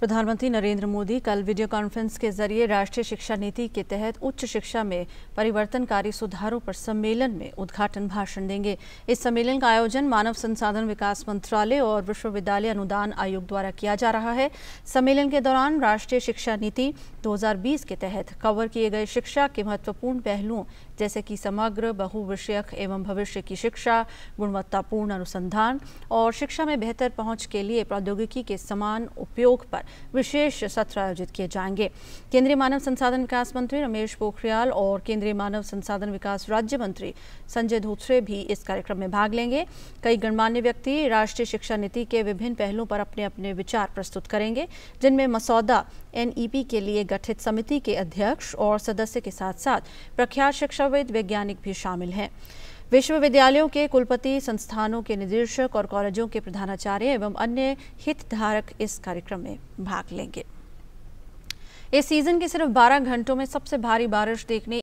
प्रधानमंत्री नरेंद्र मोदी कल video conference के जरिए राष्ट्रीय शिक्षा नीति के तहत उच्च शिक्षा में परिवर्तनकारी सुधारों पर सम्मेलन में उद्घाटन भाषण देंगे इस सम्मेलन का आयोजन मानव संसाधन विकास मंत्रालय और विश्वविद्यालय अनुदान आयोग द्वारा किया जा रहा है सम्मेलन के दौरान राष्ट्रीय शिक्षा नीति दो के तहत कवर किए गए शिक्षा के महत्वपूर्ण पहलुओं जैसे कि समग्र बहुविषयक एवं भविष्य की शिक्षा गुणवत्तापूर्ण अनुसंधान और शिक्षा में बेहतर पहुंच के लिए प्रौद्योगिकी के समान उपयोग पर विशेष सत्र आयोजित किए जाएंगे केंद्रीय मानव संसाधन विकास मंत्री रमेश पोखरियाल और केंद्रीय मानव संसाधन विकास राज्य मंत्री संजय धोत्रे भी इस कार्यक्रम में भाग लेंगे कई गणमान्य व्यक्ति राष्ट्रीय शिक्षा नीति के विभिन्न पहलुओं पर अपने अपने विचार प्रस्तुत करेंगे जिनमें मसौदा एनईपी के लिए गठित समिति के अध्यक्ष और सदस्य के साथ साथ प्रख्यात शिक्षाविद वैज्ञानिक भी शामिल हैं विश्वविद्यालयों के कुलपति संस्थानों के निदेशक और कॉलेजों के प्रधानाचार्य एवं अन्य हितधारक इस कार्यक्रम में भाग लेंगे इस सीजन के सिर्फ 12 घंटों में सबसे भारी बारिश देखने